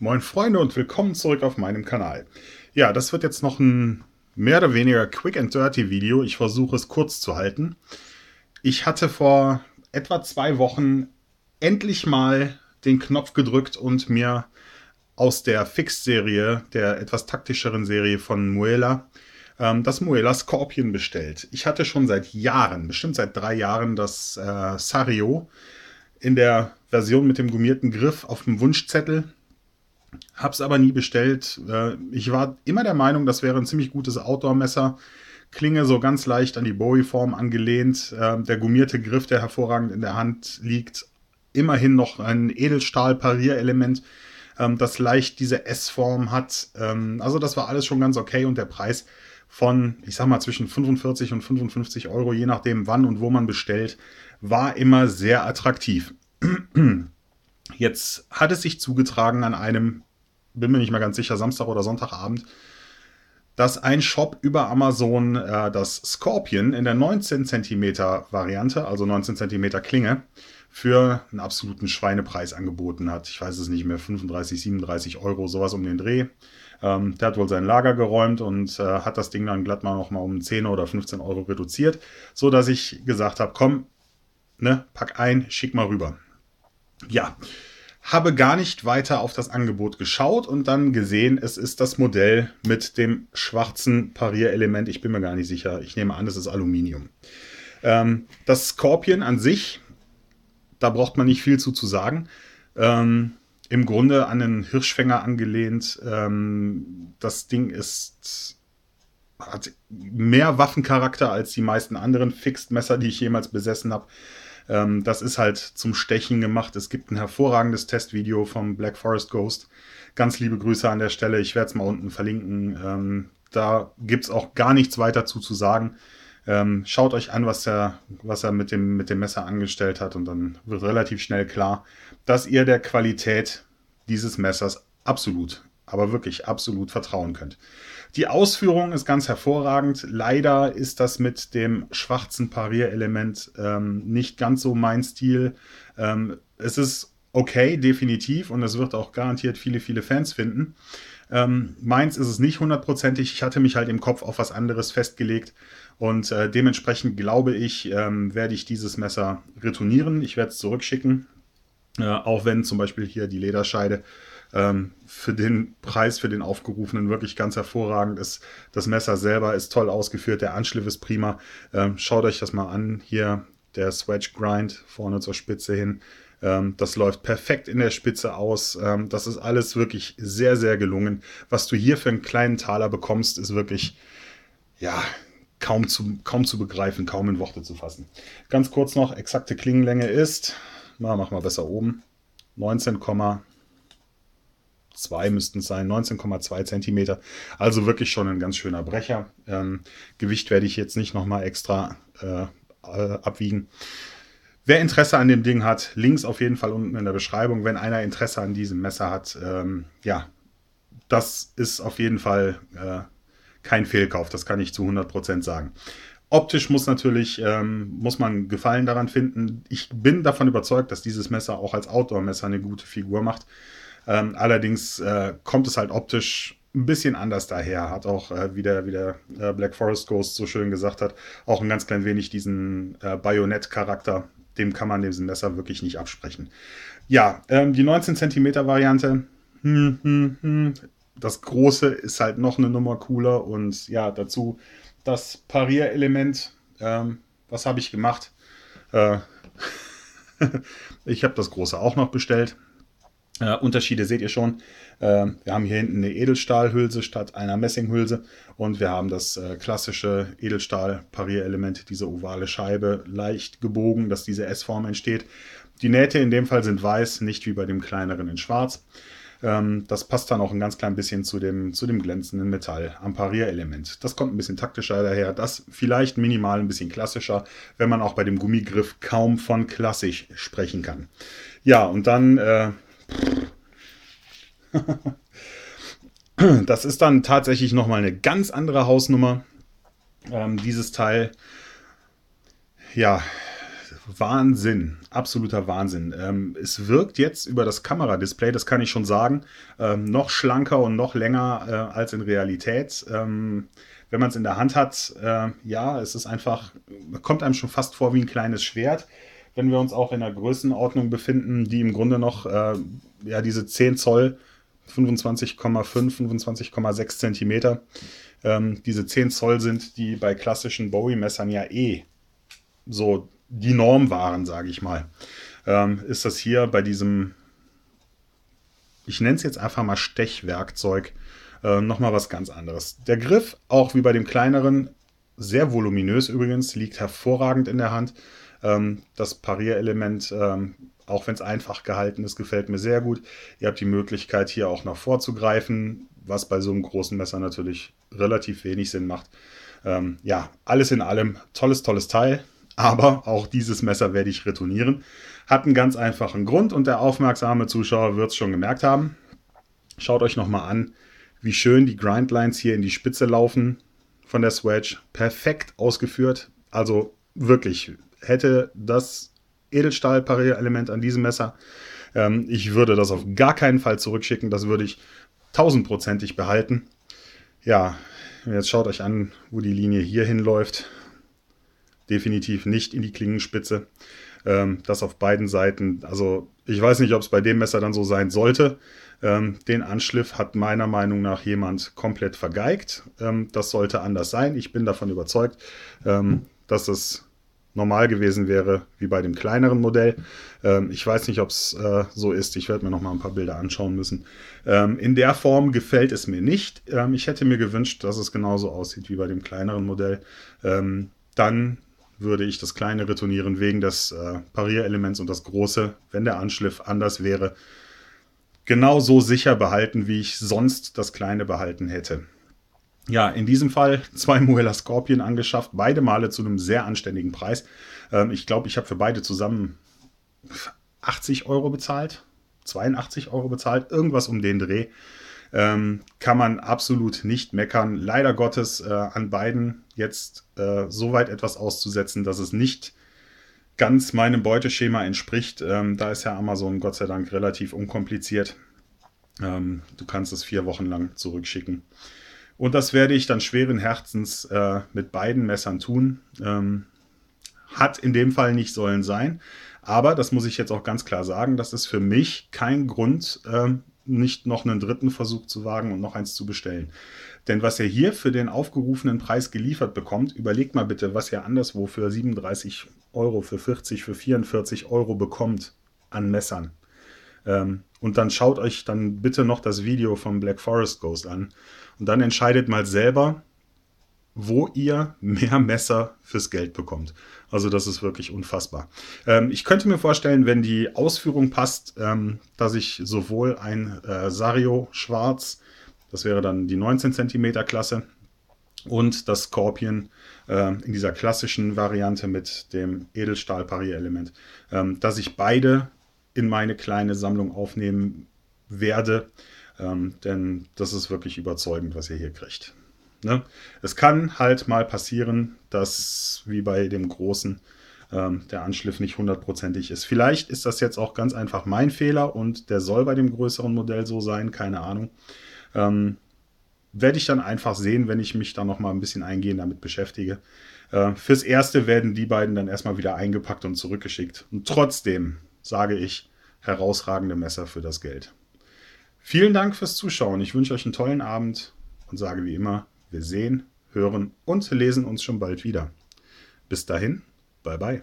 Moin Freunde und willkommen zurück auf meinem Kanal. Ja, das wird jetzt noch ein mehr oder weniger quick and dirty Video. Ich versuche es kurz zu halten. Ich hatte vor etwa zwei Wochen endlich mal den Knopf gedrückt und mir aus der Fix-Serie, der etwas taktischeren Serie von Muela, ähm, das Muela Scorpion bestellt. Ich hatte schon seit Jahren, bestimmt seit drei Jahren, das äh, Sario in der Version mit dem gummierten Griff auf dem Wunschzettel Hab's aber nie bestellt. Äh, ich war immer der Meinung, das wäre ein ziemlich gutes Outdoor-Messer. Klinge so ganz leicht an die Bowie-Form angelehnt. Ähm, der gummierte Griff, der hervorragend in der Hand liegt. Immerhin noch ein Edelstahl-Parierelement, ähm, das leicht diese S-Form hat. Ähm, also das war alles schon ganz okay und der Preis von, ich sag mal, zwischen 45 und 55 Euro, je nachdem wann und wo man bestellt, war immer sehr attraktiv. Jetzt hat es sich zugetragen an einem bin mir nicht mehr ganz sicher, Samstag oder Sonntagabend, dass ein Shop über Amazon äh, das Scorpion in der 19 cm Variante, also 19 cm Klinge, für einen absoluten Schweinepreis angeboten hat. Ich weiß es nicht mehr, 35, 37 Euro, sowas um den Dreh. Ähm, der hat wohl sein Lager geräumt und äh, hat das Ding dann glatt mal nochmal um 10 oder 15 Euro reduziert, sodass ich gesagt habe, komm, ne, pack ein, schick mal rüber. Ja, habe gar nicht weiter auf das Angebot geschaut und dann gesehen, es ist das Modell mit dem schwarzen Parierelement. Ich bin mir gar nicht sicher. Ich nehme an, es ist Aluminium. Ähm, das Scorpion an sich, da braucht man nicht viel zu, zu sagen. Ähm, Im Grunde an den Hirschfänger angelehnt. Ähm, das Ding ist hat mehr Waffencharakter als die meisten anderen Fixed-Messer, die ich jemals besessen habe. Ähm, das ist halt zum Stechen gemacht. Es gibt ein hervorragendes Testvideo vom Black Forest Ghost. Ganz liebe Grüße an der Stelle. Ich werde es mal unten verlinken. Ähm, da gibt es auch gar nichts weiter zu, zu sagen. Ähm, schaut euch an, was er, was er mit, dem, mit dem Messer angestellt hat und dann wird relativ schnell klar, dass ihr der Qualität dieses Messers absolut aber wirklich absolut vertrauen könnt. Die Ausführung ist ganz hervorragend. Leider ist das mit dem schwarzen Parierelement ähm, nicht ganz so mein Stil. Ähm, es ist okay, definitiv, und es wird auch garantiert viele, viele Fans finden. Ähm, meins ist es nicht hundertprozentig. Ich hatte mich halt im Kopf auf was anderes festgelegt. Und äh, dementsprechend glaube ich, ähm, werde ich dieses Messer retournieren. Ich werde es zurückschicken. Äh, auch wenn zum Beispiel hier die Lederscheide ähm, für den Preis, für den aufgerufenen wirklich ganz hervorragend ist. Das Messer selber ist toll ausgeführt, der Anschliff ist prima. Ähm, schaut euch das mal an. Hier der Swedge Grind vorne zur Spitze hin. Ähm, das läuft perfekt in der Spitze aus. Ähm, das ist alles wirklich sehr, sehr gelungen. Was du hier für einen kleinen Taler bekommst, ist wirklich, ja, kaum zu, kaum zu begreifen, kaum in Worte zu fassen. Ganz kurz noch, exakte Klingenlänge ist, na, mach mal besser oben, 19, 2 müssten es sein, 19,2 Zentimeter. Also wirklich schon ein ganz schöner Brecher. Ähm, Gewicht werde ich jetzt nicht nochmal extra äh, abwiegen. Wer Interesse an dem Ding hat, links auf jeden Fall unten in der Beschreibung. Wenn einer Interesse an diesem Messer hat, ähm, ja, das ist auf jeden Fall äh, kein Fehlkauf. Das kann ich zu 100% sagen. Optisch muss natürlich, ähm, muss man Gefallen daran finden. Ich bin davon überzeugt, dass dieses Messer auch als Outdoor-Messer eine gute Figur macht. Ähm, allerdings äh, kommt es halt optisch ein bisschen anders daher. Hat auch, äh, wie der, wie der äh, Black Forest Ghost so schön gesagt hat, auch ein ganz klein wenig diesen äh, Bajonett-Charakter. Dem kann man dem Messer wirklich nicht absprechen. Ja, ähm, die 19 cm Variante. Hm, hm, hm. Das große ist halt noch eine Nummer cooler und ja, dazu das Parierelement. Ähm, was habe ich gemacht? Äh, ich habe das große auch noch bestellt äh, Unterschiede seht ihr schon. Äh, wir haben hier hinten eine Edelstahlhülse statt einer Messinghülse und wir haben das äh, klassische Edelstahl-Parierelement, diese ovale Scheibe, leicht gebogen, dass diese S-Form entsteht. Die Nähte in dem Fall sind weiß, nicht wie bei dem kleineren in schwarz. Ähm, das passt dann auch ein ganz klein bisschen zu dem, zu dem glänzenden Metall am Parierelement. Das kommt ein bisschen taktischer daher, das vielleicht minimal ein bisschen klassischer, wenn man auch bei dem Gummigriff kaum von klassisch sprechen kann. Ja, und dann äh, das ist dann tatsächlich nochmal eine ganz andere Hausnummer. Ähm, dieses Teil, ja, Wahnsinn, absoluter Wahnsinn. Ähm, es wirkt jetzt über das Kameradisplay, das kann ich schon sagen, ähm, noch schlanker und noch länger äh, als in Realität. Ähm, wenn man es in der Hand hat, äh, ja, es ist einfach, kommt einem schon fast vor wie ein kleines Schwert wenn wir uns auch in einer Größenordnung befinden, die im Grunde noch äh, ja, diese 10 Zoll, 25,5, 25,6 Zentimeter, ähm, diese 10 Zoll sind, die bei klassischen Bowie-Messern ja eh so die Norm waren, sage ich mal. Ähm, ist das hier bei diesem, ich nenne es jetzt einfach mal Stechwerkzeug, äh, nochmal was ganz anderes. Der Griff, auch wie bei dem kleineren, sehr voluminös übrigens, liegt hervorragend in der Hand. Ähm, das Parierelement, ähm, auch wenn es einfach gehalten ist, gefällt mir sehr gut. Ihr habt die Möglichkeit, hier auch noch vorzugreifen, was bei so einem großen Messer natürlich relativ wenig Sinn macht. Ähm, ja, alles in allem, tolles, tolles Teil. Aber auch dieses Messer werde ich retournieren. Hat einen ganz einfachen Grund und der aufmerksame Zuschauer wird es schon gemerkt haben. Schaut euch nochmal an, wie schön die Grindlines hier in die Spitze laufen von der Swedge. Perfekt ausgeführt. Also wirklich hätte das Edelstahl-Parierelement an diesem Messer. Ähm, ich würde das auf gar keinen Fall zurückschicken. Das würde ich tausendprozentig behalten. Ja, jetzt schaut euch an, wo die Linie hier hinläuft. Definitiv nicht in die Klingenspitze. Ähm, das auf beiden Seiten. Also ich weiß nicht, ob es bei dem Messer dann so sein sollte. Ähm, den Anschliff hat meiner Meinung nach jemand komplett vergeigt. Ähm, das sollte anders sein. Ich bin davon überzeugt, ähm, dass es normal gewesen wäre wie bei dem kleineren Modell. Ähm, ich weiß nicht, ob es äh, so ist. Ich werde mir noch mal ein paar Bilder anschauen müssen. Ähm, in der Form gefällt es mir nicht. Ähm, ich hätte mir gewünscht, dass es genauso aussieht wie bei dem kleineren Modell. Ähm, dann würde ich das kleine retournieren wegen des äh, Parierelements und das große, wenn der Anschliff anders wäre, genauso sicher behalten, wie ich sonst das kleine behalten hätte. Ja, in diesem Fall zwei Muella Scorpion angeschafft, beide Male zu einem sehr anständigen Preis. Ähm, ich glaube, ich habe für beide zusammen 80 Euro bezahlt, 82 Euro bezahlt, irgendwas um den Dreh. Ähm, kann man absolut nicht meckern. Leider Gottes äh, an beiden jetzt äh, so weit etwas auszusetzen, dass es nicht ganz meinem Beuteschema entspricht. Ähm, da ist ja Amazon Gott sei Dank relativ unkompliziert. Ähm, du kannst es vier Wochen lang zurückschicken. Und das werde ich dann schweren Herzens äh, mit beiden Messern tun. Ähm, hat in dem Fall nicht sollen sein. Aber das muss ich jetzt auch ganz klar sagen, das ist für mich kein Grund, ähm, nicht noch einen dritten Versuch zu wagen und noch eins zu bestellen. Denn was ihr hier für den aufgerufenen Preis geliefert bekommt, überlegt mal bitte, was ihr anderswo für 37 Euro, für 40, für 44 Euro bekommt an Messern. Ähm, und dann schaut euch dann bitte noch das Video vom Black Forest Ghost an. Und dann entscheidet mal selber, wo ihr mehr Messer fürs Geld bekommt. Also das ist wirklich unfassbar. Ähm, ich könnte mir vorstellen, wenn die Ausführung passt, ähm, dass ich sowohl ein äh, Sario Schwarz, das wäre dann die 19 cm Klasse, und das Scorpion äh, in dieser klassischen Variante mit dem edelstahl parier element ähm, dass ich beide in meine kleine Sammlung aufnehmen werde. Ähm, denn das ist wirklich überzeugend, was ihr hier kriegt. Ne? Es kann halt mal passieren, dass wie bei dem großen ähm, der Anschliff nicht hundertprozentig ist. Vielleicht ist das jetzt auch ganz einfach mein Fehler und der soll bei dem größeren Modell so sein, keine Ahnung. Ähm, werde ich dann einfach sehen, wenn ich mich da noch mal ein bisschen eingehend damit beschäftige. Äh, fürs Erste werden die beiden dann erstmal wieder eingepackt und zurückgeschickt. Und trotzdem sage ich, herausragende Messer für das Geld. Vielen Dank fürs Zuschauen. Ich wünsche euch einen tollen Abend und sage wie immer, wir sehen, hören und lesen uns schon bald wieder. Bis dahin, bye bye.